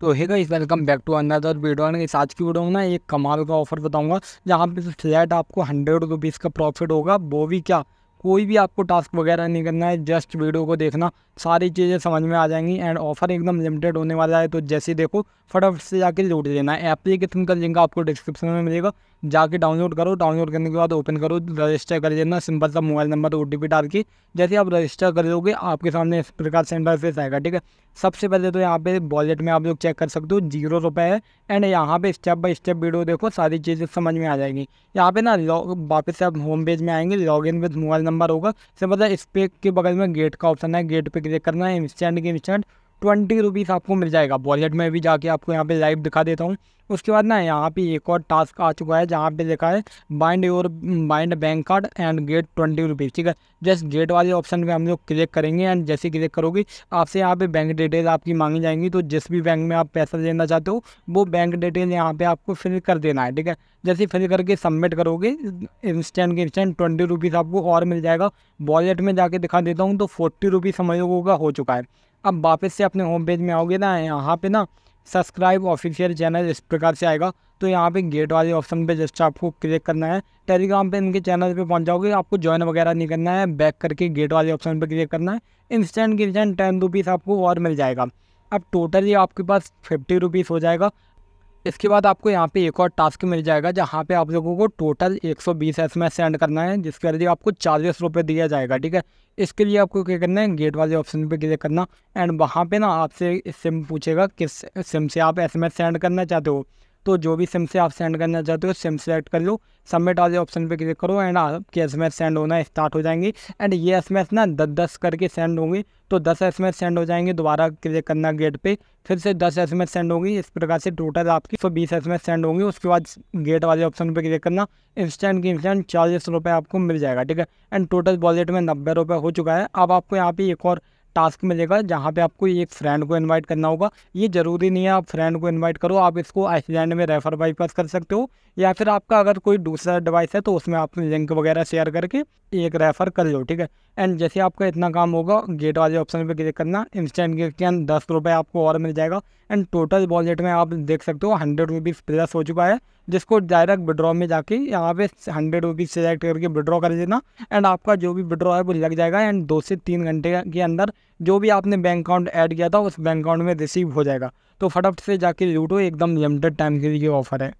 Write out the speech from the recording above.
तो hey guys welcome back to another video and आज की वीडियो में ना एक कमाल का ऑफर बताऊंगा जहाँ पे फ्लैट आपको हंड्रेड रुपीज़ का प्रॉफिट होगा वो भी क्या कोई भी आपको टास्क वगैरह नहीं करना है जस्ट वीडियो को देखना सारी चीज़ें समझ में आ जाएंगी एंड ऑफर एकदम लिमिटेड होने वाला है तो जैसे देखो फटाफट से जाके लूट लेना है एप्लीकेशन का लिंक आपको डिस्क्रिप्शन में मिलेगा जाके डाउनलोड करो डाउनलोड करने के बाद ओपन करो रजिस्टर कर लेना सिंपल सा mobile number O T P डाल के जैसे आप रजिस्टर कर लोगे आपके सामने इस प्रकार से फेस आएगा ठीक है सबसे पहले तो यहाँ पे वॉलेट में आप लोग चेक कर सकते हो जीरो रुपये है एंड यहाँ पे स्टेप बाय स्टेप वीडियो देखो सारी चीज़ें समझ में आ जाएंगी यहाँ पे ना लॉग वापस से आप होम पेज में आएंगे log in with mobile number होगा पता मतलब है इस पे के बगल में गेट का ऑप्शन है गेट पे क्लिक करना है इंस्टेंट के इंस्टेंट ट्वेंटी रुपीज़ आपको मिल जाएगा वॉलेट में भी जाके आपको यहाँ पे लाइव दिखा देता हूँ उसके बाद ना यहाँ पे एक और टास्क आ चुका है जहाँ पे लिखा है bind your bind bank card and get twenty rupees ठीक है जस्ट गेट वाले ऑप्शन पे हम लोग क्लिक करेंगे एंड जैसे क्लिक करोगे आपसे यहाँ पे बैंक डिटेल आपकी मांगी जाएंगी तो जिस भी बैंक में आप पैसा लेना चाहते हो वो बैंक डिटेल यहाँ पर आपको फिल कर देना है ठीक है जैसे फिल करके सबमिट करोगे इंस्टेंट के इंस्टेंट ट्वेंटी रुपीज़ आपको और मिल जाएगा वॉलेट में जाके दिखा देता हूँ तो फोर्टी रुपीज़ हम लोगों का हो चुका है अब वापस से अपने होम पेज में आओगे ना यहाँ पे ना सब्सक्राइब ऑफिशियल चैनल इस प्रकार से आएगा तो यहाँ पे गेट वाले ऑप्शन पे जस्ट आपको क्लिक करना है टेलीग्राम पे इनके चैनल पे पहुँच जाओगे आपको ज्वाइन वगैरह नहीं करना है बैक करके गेट वाले ऑप्शन पे क्लिक करना है इंस्टेंट किचन टेन रुपीज़ आपको और मिल जाएगा अब टोटली आपके पास फिफ्टी रुपीज़ हो जाएगा इसके बाद आपको यहाँ पे एक और टास्क मिल जाएगा जहाँ पे आप लोगों को टोटल 120 सौ बीस सेंड करना है जिसके लिए आपको चालीस रुपये दिया जाएगा ठीक है इसके लिए आपको क्या करना है गेट वाले ऑप्शन पे क्लिक करना एंड वहाँ पे ना आपसे सिम पूछेगा किस सिम से आप एस सेंड करना चाहते हो तो जो भी सिम से आप सेंड करना चाहते हो सिम सेलेक्ट कर लो सबमिट वाले ऑप्शन पे क्लिक करो एंड आपके एस सेंड होना स्टार्ट हो जाएंगे एंड ये एस ना दस दस करके सेंड होंगे तो दस एस सेंड हो जाएंगे दोबारा क्लिक करना गेट पे फिर से दस एस सेंड होंगी इस प्रकार से टोटल आपकी सौ बीस एस सेंड होंगी उसके बाद गेट वाले ऑप्शन पर क्लिक करना इंस्टेंट की इंस्टेंट चालीस रुपये आपको मिल जाएगा ठीक है एंड टोटल वॉलेट में नब्बे रुपये हो चुका है अब आपको यहाँ पे एक और टास्क मिलेगा जहाँ पे आपको एक फ्रेंड को इनवाइट करना होगा ये ज़रूरी नहीं है आप फ्रेंड को इनवाइट करो आप इसको आइसलैंड में रेफर बाईपास कर सकते हो या फिर आपका अगर कोई दूसरा डिवाइस है तो उसमें आप लिंक वगैरह शेयर करके एक रेफ़र कर लो ठीक है एंड जैसे आपका इतना काम होगा गेट वाले ऑप्शन पर क्लिक करना इंस्टेंट गेट के अंदर दस रुपये आपको और मिल जाएगा एंड टोटल वॉलेट में आप देख सकते हो हंड्रेड रुपीज़ प्लस हो चुका है जिसको डायरेक्ट विड्रॉ में जाके यहाँ पे हंड्रेड रुपीज़ सेलेक्ट करके विड्रॉ कर देना एंड आपका जो भी विड्रॉ है वो लग जाएगा एंड दो से तीन घंटे के अंदर जो भी आपने बैंक अकाउंट ऐड किया था उस बैंक अकाउंट में रिसीव हो जाएगा तो फटाफट से जाके लूटो एकदम लिमिटेड टाइम के लिए ऑफर है